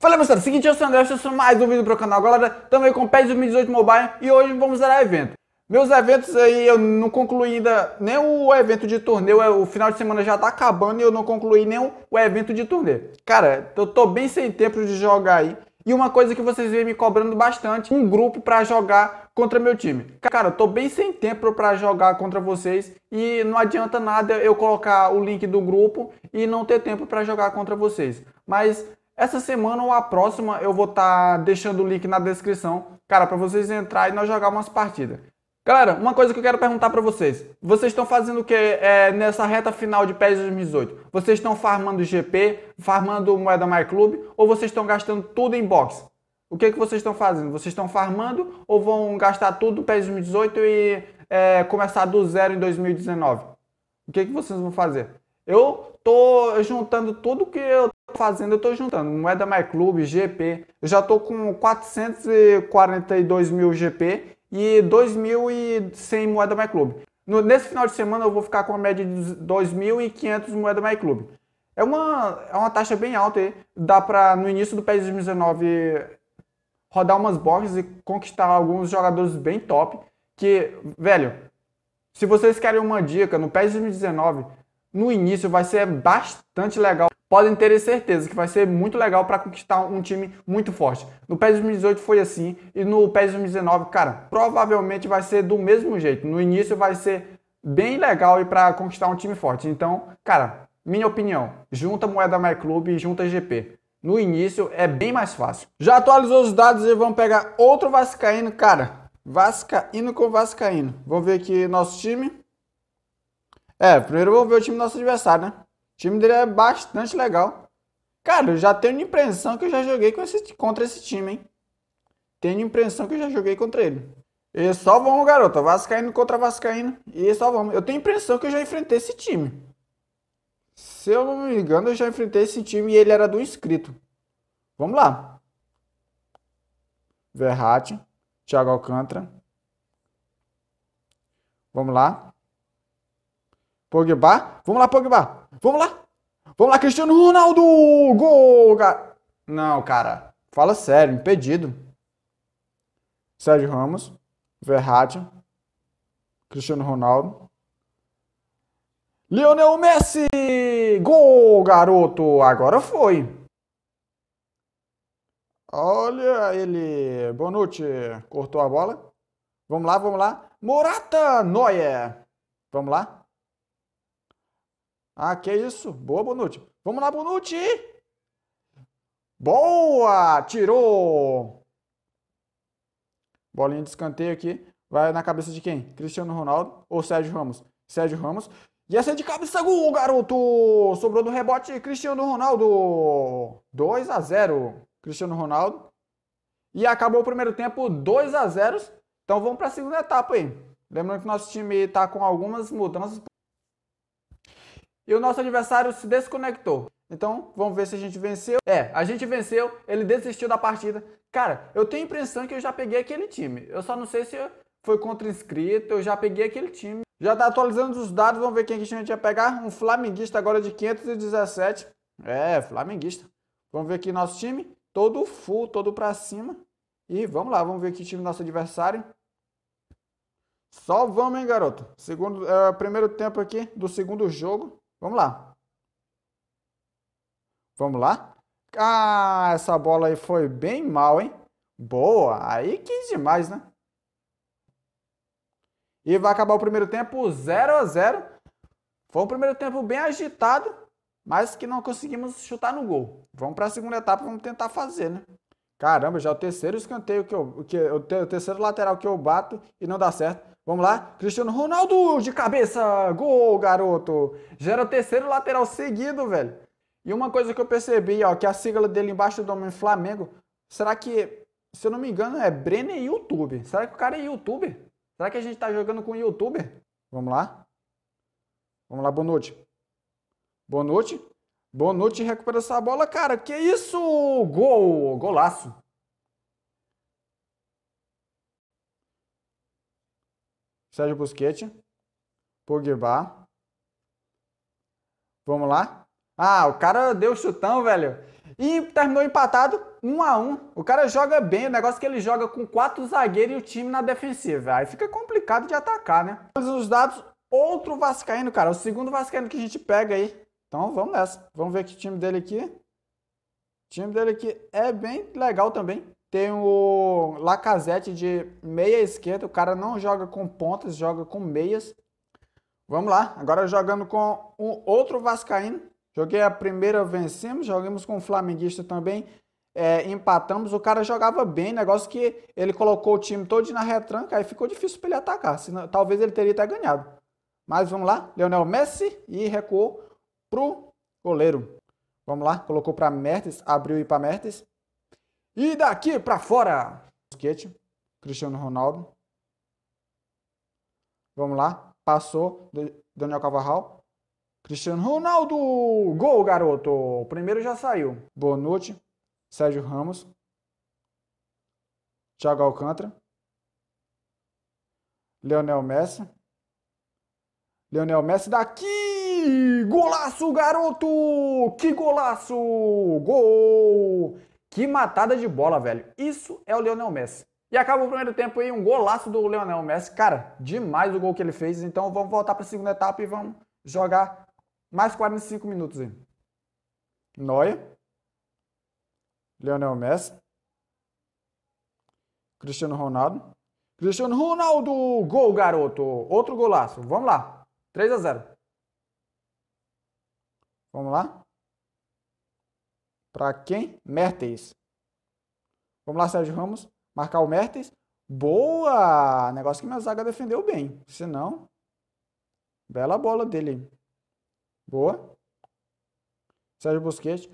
Fala moçada, seguinte, eu sou o André, eu sou mais um vídeo para o canal, galera, também com PES 2018 Mobile e hoje vamos zerar evento. Meus eventos aí eu não concluí ainda nem o evento de torneio, é, o final de semana já está acabando e eu não concluí nem o evento de torneio. Cara, eu tô bem sem tempo de jogar aí. E uma coisa que vocês vêm me cobrando bastante, um grupo para jogar contra meu time. Cara, eu tô bem sem tempo para jogar contra vocês e não adianta nada eu colocar o link do grupo e não ter tempo para jogar contra vocês. Mas essa semana ou a próxima eu vou estar tá deixando o link na descrição, cara, para vocês entrarem e nós jogar umas partidas. Galera, uma coisa que eu quero perguntar para vocês. Vocês estão fazendo o que é, nessa reta final de PES 2018? Vocês estão farmando GP, farmando moeda My Club ou vocês estão gastando tudo em box? O que, que vocês estão fazendo? Vocês estão farmando ou vão gastar tudo PES 2018 e é, começar do zero em 2019? O que, que vocês vão fazer? Eu tô juntando tudo que eu fazendo, eu estou juntando moeda My Club, GP. Eu já estou com 442 mil GP e 2.100 moeda My Club. No, nesse final de semana eu vou ficar com a média de 2.500 moeda My Club. É uma, é uma taxa bem alta aí. Dá para no início do PES 2019 rodar umas boxes e conquistar alguns jogadores bem top. Que, velho, se vocês querem uma dica, no PES 2019 no início vai ser bastante legal. Podem ter certeza que vai ser muito legal para conquistar um time muito forte. No PES 2018 foi assim e no PES 2019, cara, provavelmente vai ser do mesmo jeito. No início vai ser bem legal e para conquistar um time forte. Então, cara, minha opinião, junta Moeda My Club e junta GP. No início é bem mais fácil. Já atualizou os dados e vamos pegar outro vascaíno, cara. Vascaíno com vascaíno. Vamos ver aqui nosso time. É, primeiro vamos ver o time do nosso adversário, né? O time dele é bastante legal. Cara, eu já tenho impressão que eu já joguei com esse, contra esse time, hein? Tenho impressão que eu já joguei contra ele. E só vamos, garota. Vascaíno contra Vascaíno. E só vamos. Eu tenho impressão que eu já enfrentei esse time. Se eu não me engano, eu já enfrentei esse time e ele era do inscrito. Vamos lá. Verratti. Thiago Alcântara. Vamos lá. Pogba. Vamos lá, Pogba. Vamos lá. Vamos lá, Cristiano Ronaldo. Gol, cara. Não, cara. Fala sério, impedido. Sérgio Ramos, Verratti, Cristiano Ronaldo. Lionel Messi! Gol, garoto! Agora foi. Olha ele. Bonucci cortou a bola. Vamos lá, vamos lá. Morata, Neuer. Vamos lá. Ah, que isso? Boa, Bonucci. Vamos lá, Bonucci! Boa! Tirou! Bolinha de escanteio aqui. Vai na cabeça de quem? Cristiano Ronaldo ou Sérgio Ramos? Sérgio Ramos. E essa é de cabeça gol, garoto! Sobrou no rebote Cristiano Ronaldo. 2 a 0 Cristiano Ronaldo. E acabou o primeiro tempo 2 a 0 Então vamos para a segunda etapa aí. Lembrando que nosso time está com algumas mudanças e o nosso adversário se desconectou. Então, vamos ver se a gente venceu. É, a gente venceu, ele desistiu da partida. Cara, eu tenho a impressão que eu já peguei aquele time. Eu só não sei se foi contra inscrito, eu já peguei aquele time. Já tá atualizando os dados, vamos ver quem que a gente ia pegar. Um flamenguista agora de 517. É, flamenguista. Vamos ver aqui nosso time. Todo full, todo pra cima. E vamos lá, vamos ver que time nosso adversário. Só vamos, hein, garoto. Segundo, é, primeiro tempo aqui do segundo jogo. Vamos lá. Vamos lá? Ah, essa bola aí foi bem mal, hein? Boa, aí quis demais, né? E vai acabar o primeiro tempo 0 a 0 Foi um primeiro tempo bem agitado, mas que não conseguimos chutar no gol. Vamos para a segunda etapa, vamos tentar fazer, né? Caramba, já é o terceiro escanteio que eu, que, o terceiro lateral que eu bato e não dá certo. Vamos lá. Cristiano Ronaldo de cabeça. Gol, garoto. Já era o terceiro lateral seguido, velho. E uma coisa que eu percebi, ó, que a sigla dele embaixo do nome Flamengo, será que, se eu não me engano, é Brenner YouTube. Será que o cara é YouTube? Será que a gente tá jogando com YouTube? Vamos lá. Vamos lá, Bonucci. Bonucci. Bonucci recupera essa bola, cara. Que isso? Gol, golaço. Sérgio Busquete, Pogba. Vamos lá. Ah, o cara deu chutão, velho. E terminou empatado 1 um a 1 um. O cara joga bem, o negócio é que ele joga com quatro zagueiros e o time na defensiva. Aí fica complicado de atacar, né? Os dados, outro Vascaíno, cara. O segundo Vascaíno que a gente pega aí. Então vamos nessa. Vamos ver que time dele aqui. O time dele aqui é bem legal também. Tem o Lacazette de meia esquerda. O cara não joga com pontas, joga com meias. Vamos lá. Agora jogando com o outro Vascaíno. Joguei a primeira, vencemos. Jogamos com o Flamenguista também. É, empatamos. O cara jogava bem. Negócio que ele colocou o time todo na retranca. Aí ficou difícil para ele atacar. Senão, talvez ele teria até ganhado. Mas vamos lá. Leonel Messi e recuou pro goleiro. Vamos lá. Colocou para Mertes. Abriu e para Mertes. E daqui para fora, Busquete, Cristiano Ronaldo. Vamos lá, passou Daniel Cavarral. Cristiano Ronaldo, gol, garoto. O primeiro já saiu. Bonucci, Sérgio Ramos, Thiago Alcântara, Leonel Messi. Leonel Messi daqui! Golaço, garoto! Que golaço! Gol! Que matada de bola, velho. Isso é o Lionel Messi. E acaba o primeiro tempo aí, um golaço do Lionel Messi. Cara, demais o gol que ele fez. Então vamos voltar para a segunda etapa e vamos jogar mais 45 minutos aí. Noia. Lionel Messi. Cristiano Ronaldo. Cristiano Ronaldo, gol, garoto. Outro golaço. Vamos lá. 3 a 0. Vamos lá. Para quem? Mertens. Vamos lá, Sérgio Ramos. Marcar o Mertens. Boa! Negócio que minha zaga defendeu bem. Se não, bela bola dele. Boa. Sérgio Busquets.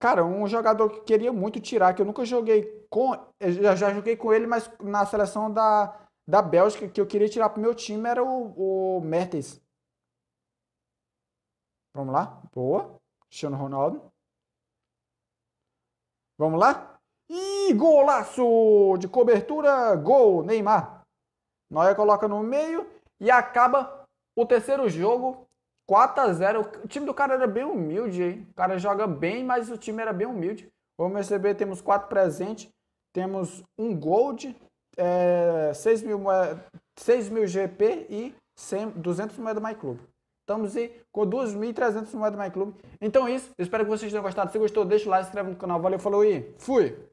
Cara, um jogador que queria muito tirar, que eu nunca joguei com. Eu já joguei com ele, mas na seleção da, da Bélgica, que eu queria tirar pro meu time, era o, o Mertens. Vamos lá. Boa. Cristiano Ronaldo. Vamos lá? E golaço de cobertura, gol, Neymar. Noia coloca no meio e acaba o terceiro jogo 4 x 0. O time do cara era bem humilde, hein? O cara joga bem, mas o time era bem humilde. Vamos receber, temos quatro presentes, temos um gold, é, 6 mil, 6 mil GP e 100, 200 moedas mais clube. Estamos aí com 2.300 no Wildman Club. Então é isso. Eu espero que vocês tenham gostado. Se gostou, deixa o like, se inscreve no canal. Valeu, falou e fui!